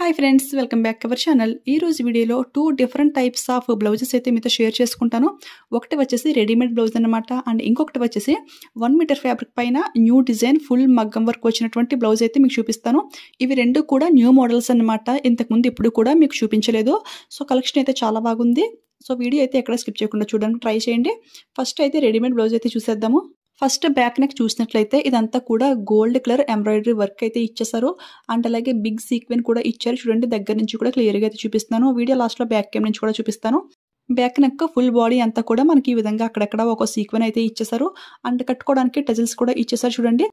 hi friends welcome back our channel ఈ రోజు వీడియోలో two different types of blouses అయితే మీతో షేర్ చేసుకుంటాను ఒకటి వచ్చేసి రెడీమేడ్ బ్లౌజ్ అనమాట అండ్ ఇంకొకటి వచ్చేసి వన్ మీటర్ ఫ్యాబ్రిక్ పైన న్యూ డిజైన్ ఫుల్ మగ్గం వర్క్ వచ్చినటువంటి బ్లౌజ్ అయితే మీకు చూపిస్తాను ఇవి రెండు కూడా న్యూ మోడల్స్ అనమాట ఇంతకుముందు ఇప్పుడు కూడా మీకు చూపించలేదు సో కలెక్షన్ అయితే చాలా బాగుంది సో వీడియో అయితే ఎక్కడ స్కిప్ చేయకుండా చూడడానికి ట్రై చేయండి ఫస్ట్ అయితే రెడీమేడ్ బ్లౌజ్ అయితే చూసేద్దాము ఫస్ట్ బ్యాక్ నెక్ చూసినట్లయితే ఇదంతా కూడా గోల్డ్ కలర్ ఎంబ్రాయిడరీ వర్క్ అయితే ఇచ్చేసారు అండ్ అలాగే బిగ్ సీక్వెన్ కూడా ఇచ్చారు చూడండి దగ్గర నుంచి కూడా క్లియర్గా అయితే చూపిస్తాను వీడియో లాస్ట్లో బ్యాక్ క్యామ్ నుంచి కూడా చూపిస్తాను బ్యాక్ నెక్ ఫుల్ బాడీ అంతా కూడా మనకి ఈ విధంగా అక్కడక్కడ ఒక సీక్వెన్ అయితే ఇచ్చేసారు అండ్ కట్టుకోవడానికి టజిల్స్ కూడా ఇచ్చేసారు చూడండి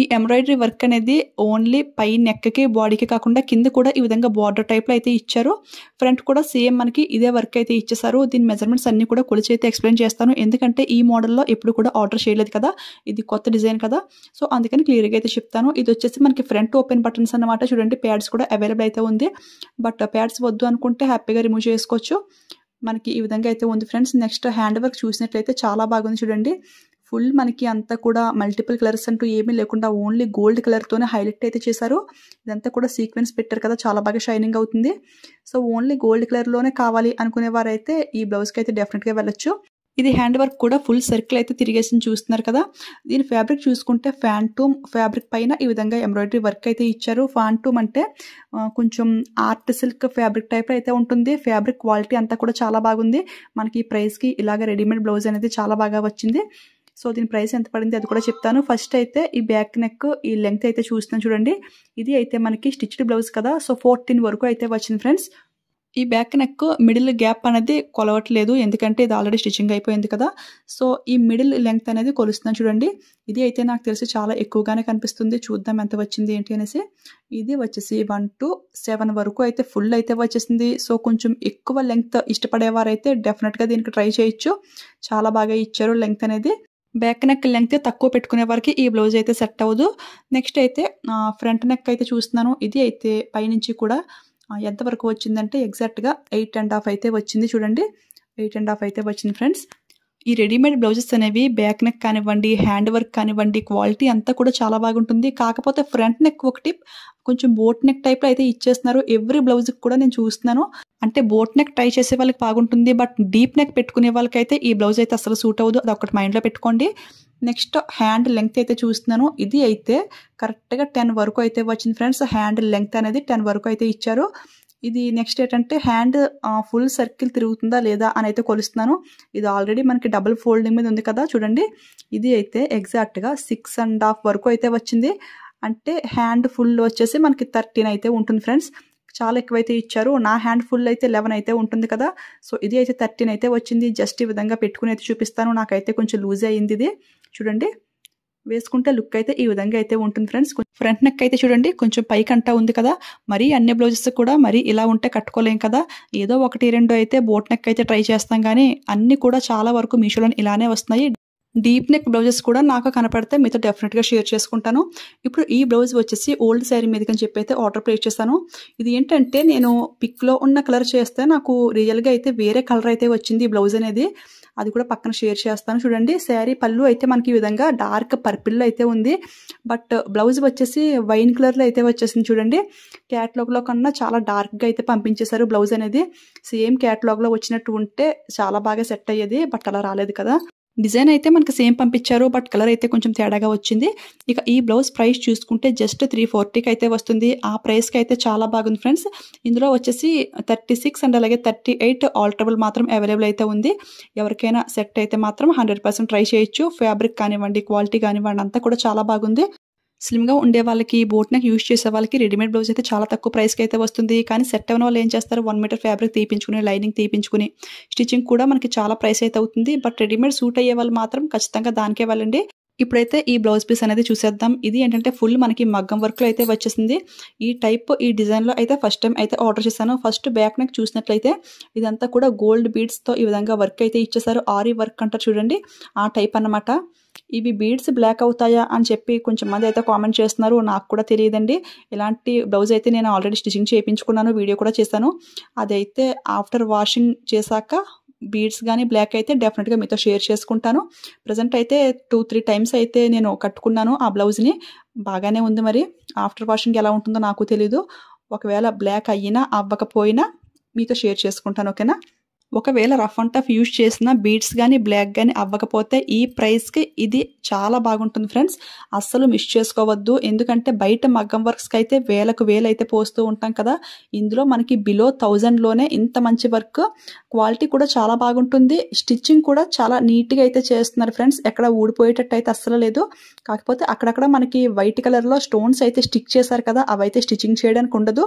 ఈ ఎంబ్రాయిడరీ వర్క్ అనేది ఓన్లీ పై నెక్కకి బాడీకి కాకుండా కింద కూడా ఈ విధంగా బార్డర్ టైప్లో అయితే ఇచ్చారు ఫ్రంట్ కూడా సేమ్ మనకి ఇదే వర్క్ అయితే ఇచ్చేసారు దీని మెజర్మెంట్స్ అన్ని కూడా కొలిచి అయితే ఎక్స్ప్లెయిన్ చేస్తాను ఎందుకంటే ఈ మోడల్లో ఎప్పుడు కూడా ఆర్డర్ చేయలేదు కదా ఇది కొత్త డిజైన్ కదా సో అందుకని క్లియర్గా అయితే చెప్తాను ఇది వచ్చేసి మనకి ఫ్రంట్ ఓపెన్ బటన్స్ అనమాట చూడండి ప్యాడ్స్ కూడా అవైలబుల్ అయితే ఉంది బట్ ప్యాడ్స్ వద్దు అనుకుంటే హ్యాపీగా రిమూవ్ చేసుకోవచ్చు మనకి ఈ విధంగా అయితే ఉంది ఫ్రెండ్స్ నెక్స్ట్ హ్యాండ్ వర్క్ చూసినట్లయితే చాలా బాగుంది చూడండి ఫుల్ మనకి అంతా కూడా మల్టిపుల్ కలర్స్ అంటూ ఏమీ లేకుండా ఓన్లీ గోల్డ్ కలర్తోనే హైలైట్ అయితే చేశారు ఇదంతా కూడా సీక్వెన్స్ పెట్టారు కదా చాలా బాగా షైనింగ్ అవుతుంది సో ఓన్లీ గోల్డ్ కలర్లోనే కావాలి అనుకునే వారైతే ఈ బ్లౌజ్కి అయితే డెఫినెట్గా వెళ్ళొచ్చు ఇది హ్యాండ్ వర్క్ కూడా ఫుల్ సర్కిల్ అయితే తిరిగేసి చూస్తున్నారు కదా దీని ఫ్యాబ్రిక్ చూసుకుంటే ఫ్యాంటూమ్ ఫ్యాబ్రిక్ పైన ఈ విధంగా ఎంబ్రాయిడరీ వర్క్ అయితే ఇచ్చారు ఫ్యాంటూమ్ అంటే కొంచెం ఆర్ట్ సిల్క్ ఫ్యాబ్రిక్ టైప్ అయితే ఉంటుంది ఫ్యాబ్రిక్ క్వాలిటీ అంతా కూడా చాలా బాగుంది మనకి ఈ ప్రైస్కి ఇలాగ రెడీమేడ్ బ్లౌజ్ అనేది చాలా బాగా వచ్చింది సో దీని ప్రైస్ ఎంత పడింది అది కూడా చెప్తాను ఫస్ట్ అయితే ఈ బ్యాక్ నెక్ ఈ లెంగ్త్ అయితే చూస్తున్నాను చూడండి ఇది అయితే మనకి స్టిచ్డ్ బ్లౌజ్ కదా సో ఫోర్టీన్ వరకు అయితే వచ్చింది ఫ్రెండ్స్ ఈ బ్యాక్ నెక్ మిడిల్ గ్యాప్ అనేది కొలవట్లేదు ఎందుకంటే ఇది ఆల్రెడీ స్టిచ్చింగ్ అయిపోయింది కదా సో ఈ మిడిల్ లెంగ్త్ అనేది కొలుస్తున్నాను చూడండి ఇది అయితే నాకు తెలిసి చాలా ఎక్కువగానే కనిపిస్తుంది చూద్దాం ఎంత వచ్చింది ఏంటి అనేసి ఇది వచ్చేసి వన్ టు సెవెన్ వరకు అయితే ఫుల్ అయితే వచ్చేసింది సో కొంచెం ఎక్కువ లెంగ్త్ ఇష్టపడేవారైతే డెఫినెట్గా దీనికి ట్రై చేయొచ్చు చాలా బాగా ఇచ్చారు లెంగ్త్ అనేది బ్యాక్ నెక్ లెంగ్త్ తక్కువ పెట్టుకునే వరకు ఈ బ్లౌజ్ అయితే సెట్ అవ్వదు నెక్స్ట్ అయితే ఫ్రంట్ నెక్ అయితే చూస్తున్నాను ఇది అయితే పైనుంచి కూడా ఎంతవరకు వచ్చిందంటే ఎగ్జాక్ట్గా ఎయిట్ అండ్ హాఫ్ అయితే వచ్చింది చూడండి ఎయిట్ అండ్ హాఫ్ అయితే వచ్చింది ఫ్రెండ్స్ ఈ రెడీమేడ్ బ్లౌజెస్ అనేవి బ్యాక్ నెక్ కానివ్వండి హ్యాండ్ వర్క్ కానివ్వండి క్వాలిటీ అంతా కూడా చాలా బాగుంటుంది కాకపోతే ఫ్రంట్ నెక్ ఒకటి కొంచెం బోట్ నెక్ టైప్లో అయితే ఇచ్చేస్తున్నారు ఎవ్రీ బ్లౌజ్కి కూడా నేను చూస్తున్నాను అంటే బోట్ నెక్ ట్రై చేసే వాళ్ళకి బాగుంటుంది బట్ డీప్ నెక్ పెట్టుకునే వాళ్ళకైతే ఈ బ్లౌజ్ అయితే అసలు సూట్ అవ్వదు అది ఒకటి మైండ్లో పెట్టుకోండి నెక్స్ట్ హ్యాండ్ లెంగ్త్ అయితే చూస్తున్నాను ఇది అయితే కరెక్ట్గా టెన్ వరకు అయితే వచ్చింది ఫ్రెండ్స్ హ్యాండ్ లెంగ్త్ అనేది టెన్ వరకు అయితే ఇచ్చారు ఇది నెక్స్ట్ ఏంటంటే హ్యాండ్ ఫుల్ సర్కిల్ తిరుగుతుందా లేదా అని అయితే కొలుస్తున్నాను ఇది ఆల్రెడీ మనకి డబుల్ ఫోల్డింగ్ మీద ఉంది కదా చూడండి ఇది అయితే ఎగ్జాక్ట్గా సిక్స్ అండ్ హాఫ్ వరకు అయితే వచ్చింది అంటే హ్యాండ్ ఫుల్ వచ్చేసి మనకి థర్టీన్ అయితే ఉంటుంది ఫ్రెండ్స్ చాలా ఎక్కువైతే ఇచ్చారు నా హ్యాండ్ ఫుల్ అయితే లెవెన్ అయితే ఉంటుంది కదా సో ఇది అయితే థర్టీన్ అయితే వచ్చింది జస్ట్ ఈ విధంగా పెట్టుకుని అయితే చూపిస్తాను నాకైతే కొంచెం లూజ్ అయ్యింది ఇది చూడండి వేసుకుంటే లుక్ అయితే ఈ విధంగా అయితే ఉంటుంది ఫ్రెండ్స్ ఫ్రంట్ నెక్ అయితే చూడండి కొంచెం పైకి ఉంది కదా మరి అన్ని బ్లౌజెస్ కూడా మరి ఇలా ఉంటే కట్టుకోలేం కదా ఏదో ఒకటి రెండు అయితే బోట్ నెక్ అయితే ట్రై చేస్తాం కానీ అన్ని కూడా చాలా వరకు మీషోలో ఇలానే వస్తున్నాయి డీప్ నెక్ బ్లౌజెస్ కూడా నాకు కనపడితే మీతో డెఫినెట్గా షేర్ చేసుకుంటాను ఇప్పుడు ఈ బ్లౌజ్ వచ్చేసి ఓల్డ్ శారీ మీదకి అని చెప్పి అయితే ఆర్డర్ ప్లేస్ చేస్తాను ఇది ఏంటంటే నేను పిక్లో ఉన్న కలర్ చేస్తే నాకు రియల్గా అయితే వేరే కలర్ అయితే వచ్చింది ఈ బ్లౌజ్ అనేది అది కూడా పక్కన షేర్ చేస్తాను చూడండి శారీ పళ్ళు అయితే మనకి ఈ విధంగా డార్క్ పర్పిల్లో అయితే ఉంది బట్ బ్లౌజ్ వచ్చేసి వైన్ కలర్లో అయితే వచ్చేసింది చూడండి క్యాట్లాగ్లో కన్నా చాలా డార్క్గా అయితే పంపించేశారు బ్లౌజ్ అనేది సేమ్ క్యాట్లాగ్లో వచ్చినట్టు ఉంటే చాలా బాగా సెట్ అయ్యేది బట్ అలా రాలేదు కదా డిజైన్ అయితే మనకి సేమ్ పంపించారు బట్ కలర్ అయితే కొంచెం తేడాగా వచ్చింది ఇక ఈ బ్లౌజ్ ప్రైస్ చూసుకుంటే జస్ట్ త్రీ ఫోర్టీకి అయితే వస్తుంది ఆ ప్రైస్కి అయితే చాలా బాగుంది ఫ్రెండ్స్ ఇందులో వచ్చేసి థర్టీ సిక్స్ అండ్ అలాగే థర్టీ ఎయిట్ ఆల్టరబుల్ మాత్రం అవైలబుల్ అయితే ఉంది ఎవరికైనా సెట్ అయితే మాత్రం హండ్రెడ్ ట్రై చేయొచ్చు ఫ్యాబ్రిక్ కానివ్వండి క్వాలిటీ కానివ్వండి అంతా కూడా చాలా బాగుంది స్లిమ్గా ఉండే వాళ్ళకి బోట్ నెక్ యూజ్ చేసే వాళ్ళకి రెడీమేడ్ బ్లౌజ్ అయితే చాలా తక్కువ ప్రైస్కి అయితే వస్తుంది కానీ సెట్ అయిన వాళ్ళు ఏం చేస్తారు వన్ మీటర్ ఫ్యాబ్రిక్ తీపించుకుని లైనింగ్ తీపించుకుని స్టిచ్చింగ్ కూడా మనకి చాలా ప్రైస్ అయితే అవుతుంది బట్ రెడీమేడ్ సూట్ అయ్యే వాళ్ళు మాత్రం ఖచ్చితంగా దానికే వెళ్ళండి ఇప్పుడైతే ఈ బ్లౌజ్ పీస్ అనేది చూసేద్దాం ఇది ఏంటంటే ఫుల్ మనకి మగ్గం వర్క్లో అయితే వచ్చేసింది ఈ టైప్ ఈ డిజైన్లో అయితే ఫస్ట్ టైం అయితే ఆర్డర్ చేశాను ఫస్ట్ బ్యాక్ నెక్ చూసినట్లయితే ఇదంతా కూడా గోల్డ్ బీడ్స్తో ఈ విధంగా వర్క్ అయితే ఇచ్చేసారు ఆరి వర్క్ అంటారు చూడండి ఆ టైప్ అనమాట ఇవి బీడ్స్ బ్లాక్ అవుతాయా అని చెప్పి కొంచెం మంది అయితే కామెంట్ చేస్తున్నారు నాకు కూడా తెలియదండి ఇలాంటి బ్లౌజ్ అయితే నేను ఆల్రెడీ స్టిచింగ్ చేయించుకున్నాను వీడియో కూడా చేశాను అదైతే ఆఫ్టర్ వాషింగ్ చేశాక బీడ్స్ కానీ బ్లాక్ అయితే డెఫినెట్గా మీతో షేర్ చేసుకుంటాను ప్రజెంట్ అయితే టూ త్రీ టైమ్స్ అయితే నేను కట్టుకున్నాను ఆ బ్లౌజ్ని బాగానే ఉంది మరి ఆఫ్టర్ వాషింగ్ ఎలా ఉంటుందో నాకు తెలీదు ఒకవేళ బ్లాక్ అయినా అవ్వకపోయినా మీతో షేర్ చేసుకుంటాను ఓకేనా ఒకవేళ రఫ్ అండ్ టఫ్ యూజ్ చేసిన బీట్స్ కానీ బ్లాక్ కానీ అవ్వకపోతే ఈ ప్రైస్కి ఇది చాలా బాగుంటుంది ఫ్రెండ్స్ అస్సలు మిస్ చేసుకోవద్దు ఎందుకంటే బయట మగ్గం వర్క్స్కి అయితే వేలకు వేలు అయితే పోస్తూ ఉంటాం కదా ఇందులో మనకి బిలో థౌజండ్లోనే ఇంత మంచి వర్క్ క్వాలిటీ కూడా చాలా బాగుంటుంది స్టిచ్చింగ్ కూడా చాలా నీట్గా అయితే చేస్తున్నారు ఫ్రెండ్స్ ఎక్కడ ఊడిపోయేటట్టు అయితే అస్సలు లేదు కాకపోతే అక్కడక్కడ మనకి వైట్ కలర్లో స్టోన్స్ అయితే స్టిక్ చేశారు కదా అవైతే స్టిచ్చింగ్ చేయడానికి ఉండదు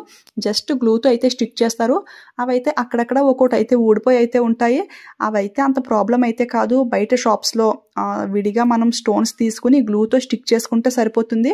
జస్ట్ గ్లూతో అయితే స్టిక్ చేస్తారు అవైతే అక్కడక్కడ ఒక్కోటి అయితే ఊడిపో తక్కువ అయితే ఉంటాయి అవైతే అంత ప్రాబ్లం అయితే కాదు బయట షాప్స్లో విడిగా మనం స్టోన్స్ తీసుకుని గ్లూతో స్టిక్ చేసుకుంటే సరిపోతుంది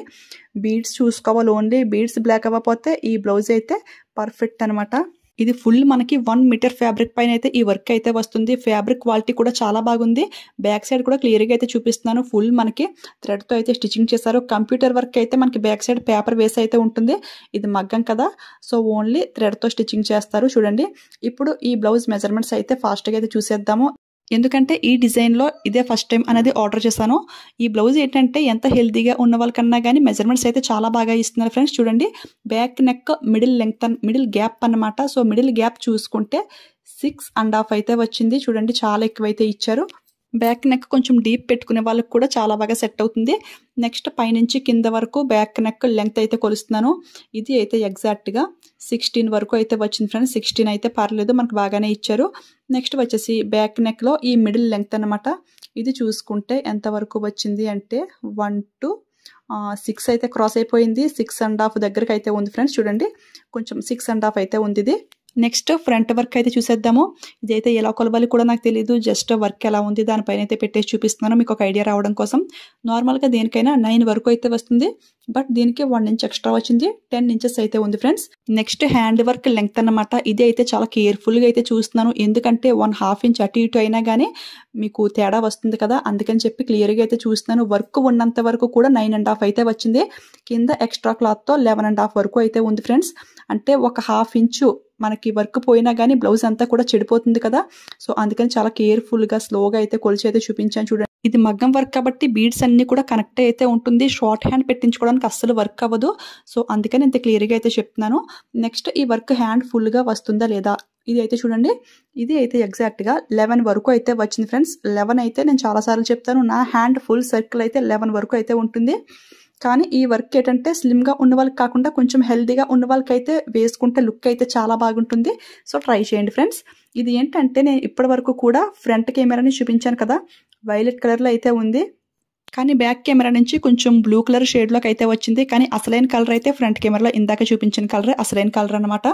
బీడ్స్ చూసుకోవాలి ఓన్లీ బీడ్స్ బ్లాక్ అవ్వకపోతే ఈ బ్లౌజ్ అయితే పర్ఫెక్ట్ అనమాట ఇది ఫుల్ మనకి వన్ మీటర్ ఫ్యాబ్రిక్ పైన అయితే ఈ వర్క్ అయితే వస్తుంది ఫ్యాబ్రిక్ క్వాలిటీ కూడా చాలా బాగుంది బ్యాక్ సైడ్ కూడా క్లియర్గా అయితే చూపిస్తున్నాను ఫుల్ మనకి థ్రెడ్తో అయితే స్టిచింగ్ చేశారు కంప్యూటర్ వర్క్ అయితే మనకి బ్యాక్ సైడ్ పేపర్ వేస్ అయితే ఉంటుంది ఇది మగ్గం కదా సో ఓన్లీ థ్రెడ్తో స్టిచింగ్ చేస్తారు చూడండి ఇప్పుడు ఈ బ్లౌజ్ మెజర్మెంట్స్ అయితే ఫాస్ట్గా అయితే చూసేద్దాము ఎందుకంటే ఈ డిజైన్లో ఇదే ఫస్ట్ టైం అనేది ఆర్డర్ చేశాను ఈ బ్లౌజ్ ఏంటంటే ఎంత హెల్దీగా ఉన్న వాళ్ళకన్నా కానీ మెజర్మెంట్స్ అయితే చాలా బాగా ఇస్తున్నారు ఫ్రెండ్స్ చూడండి back neck middle length middle gap అనమాట సో మిడిల్ గ్యాప్ చూసుకుంటే సిక్స్ అండ్ హాఫ్ అయితే వచ్చింది చూడండి చాలా ఎక్కువైతే ఇచ్చారు బ్యాక్ నెక్ కొంచెం డీప్ పెట్టుకునే వాళ్ళకి కూడా చాలా బాగా సెట్ అవుతుంది నెక్స్ట్ పైనుంచి కింద వరకు బ్యాక్ నెక్ లెంగ్త్ అయితే కొలుస్తున్నాను ఇది అయితే ఎగ్జాక్ట్గా సిక్స్టీన్ వరకు అయితే వచ్చింది ఫ్రెండ్స్ సిక్స్టీన్ అయితే పర్లేదు మనకు బాగానే ఇచ్చారు నెక్స్ట్ వచ్చేసి బ్యాక్ నెక్లో ఈ మిడిల్ లెంగ్త్ అనమాట ఇది చూసుకుంటే ఎంతవరకు వచ్చింది అంటే వన్ టు సిక్స్ అయితే క్రాస్ అయిపోయింది సిక్స్ అండ్ హాఫ్ దగ్గరకు అయితే ఉంది ఫ్రెండ్స్ చూడండి కొంచెం సిక్స్ అండ్ హాఫ్ అయితే ఉంది ఇది నెక్స్ట్ ఫ్రంట్ వర్క్ అయితే చూసేద్దాము ఇదైతే ఎలా కొలవాలి కూడా నాకు తెలియదు జస్ట్ వర్క్ ఎలా ఉంది దానిపైన అయితే పెట్టేసి చూపిస్తున్నాను మీకు ఒక ఐడియా రావడం కోసం నార్మల్గా దేనికైనా నైన్ వరకు అయితే వస్తుంది బట్ దీనికి వన్ ఇంచ్ ఎక్స్ట్రా వచ్చింది టెన్ ఇంచెస్ అయితే ఉంది friends next hand work length అనమాట ఇది అయితే చాలా కేర్ఫుల్గా అయితే చూస్తున్నాను ఎందుకంటే వన్ హాఫ్ ఇంచ్ అటు ఇటు అయినా కానీ మీకు తేడా వస్తుంది కదా అందుకని చెప్పి క్లియర్గా అయితే చూస్తున్నాను వర్క్ ఉన్నంత వరకు కూడా నైన్ అండ్ హాఫ్ అయితే వచ్చింది కింద ఎక్స్ట్రా క్లాత్తో లెవెన్ అండ్ హాఫ్ వరకు అయితే ఉంది ఫ్రెండ్స్ అంటే ఒక హాఫ్ ఇంచు మనకి వర్క్ పోయినా కానీ బ్లౌజ్ అంతా కూడా చెడిపోతుంది కదా సో అందుకని చాలా కేర్ఫుల్గా స్లోగా అయితే కొలిచి అయితే చూపించాను చూడండి ఇది మగ్గం వర్క్ కాబట్టి బీడ్స్ అన్ని కూడా కనెక్ట్ అయితే ఉంటుంది షార్ట్ హ్యాండ్ పెట్టించుకోవడానికి అస్సలు వర్క్ అవ్వదు సో అందుకని ఇంత క్లియర్గా అయితే చెప్తున్నాను నెక్స్ట్ ఈ వర్క్ హ్యాండ్ ఫుల్గా వస్తుందా లేదా ఇది అయితే చూడండి ఇది అయితే ఎగ్జాక్ట్గా లెవెన్ వరకు అయితే వచ్చింది ఫ్రెండ్స్ లెవెన్ అయితే నేను చాలాసార్లు చెప్తాను నా హ్యాండ్ ఫుల్ సర్కిల్ అయితే లెవెన్ వరకు అయితే ఉంటుంది కానీ ఈ వర్క్ ఏంటంటే స్లిమ్గా ఉన్న వాళ్ళకి కాకుండా కొంచెం హెల్దీగా ఉన్న వాళ్ళకైతే వేసుకుంటే లుక్ అయితే చాలా బాగుంటుంది సో ట్రై చేయండి ఫ్రెండ్స్ ఇది ఏంటంటే నేను ఇప్పటి వరకు కూడా ఫ్రంట్ కెమెరాని చూపించాను కదా వైలెట్ కలర్లో అయితే ఉంది కానీ బ్యాక్ కెమెరా నుంచి కొంచెం బ్లూ కలర్ షేడ్లోకి అయితే వచ్చింది కానీ అసలైన కలర్ అయితే ఫ్రంట్ కెమెరాలో ఇందాక చూపించిన కలర్ అసలైన కలర్ అనమాట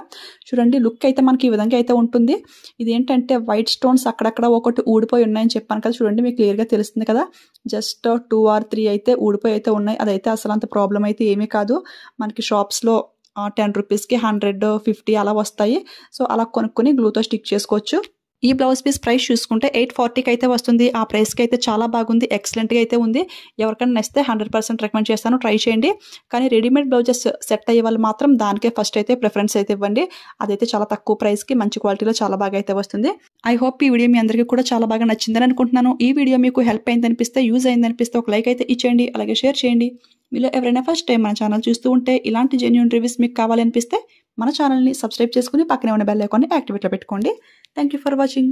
చూడండి లుక్ అయితే మనకి ఈ విధంగా అయితే ఉంటుంది ఇదేంటంటే వైట్ స్టోన్స్ అక్కడక్కడ ఒకటి ఊడిపోయి ఉన్నాయని చెప్పాను కదా చూడండి మీకు క్లియర్గా తెలుస్తుంది కదా జస్ట్ టూ ఆర్ త్రీ అయితే ఊడిపోయి అయితే ఉన్నాయి అదైతే అసలు అంత ప్రాబ్లం అయితే ఏమీ కాదు మనకి షాప్స్లో టెన్ రూపీస్కి హండ్రెడ్ ఫిఫ్టీ అలా వస్తాయి సో అలా కొనుక్కొని గ్లూతో స్టిక్ చేసుకోవచ్చు ఈ బ్లౌజ్ పీస్ ప్రైస్ చూసుకుంటే ఎయిట్ ఫార్టీకి అయితే వస్తుంది ఆ ప్రైస్కి అయితే చాలా బాగుంది ఎక్సలెంట్గా అయితే ఉంది ఎవరికైనా నచ్చితే హండ్రెడ్ పర్సెంట్ రికమెండ్ చేస్తాను ట్రై చేయండి కానీ రెడీమేడ్ బ్లౌజెస్ సెట్ అయ్యే వాళ్ళు మాత్రం దానికే ఫస్ట్ అయితే ప్రిఫరెన్స్ అయితే ఇవ్వండి అదైతే చాలా తక్కువ ప్రైస్కి మంచి క్వాలిటీలో చాలా బాగా అయితే వస్తుంది ఐ హోప్ ఈ వీడియో మీ అందరికీ కూడా చాలా బాగా నచ్చిందని అనుకుంటున్నాను ఈ వీడియో మీకు హెల్ప్ అయిందనిపిస్తే యూజ్ అయిందనిపిస్తే ఒక లైక్ అయితే ఇచ్చేయండి అలాగే షేర్ చేయండి మీలో ఎవరైనా ఫస్ట్ టైం మన ఛానల్ చూస్తూ ఉంటే ఇలాంటి జెన్యున్ రివ్యూస్ మీకు కావాలనిపిస్తే మన ఛానల్ని సబ్స్క్రైబ్ చేసుకుని పక్కనే ఉన్న బెల్ ఐకాన్ని యాక్టివేట్లో పెట్టుకోండి థ్యాంక్ యూ ఫర్ వాచింగ్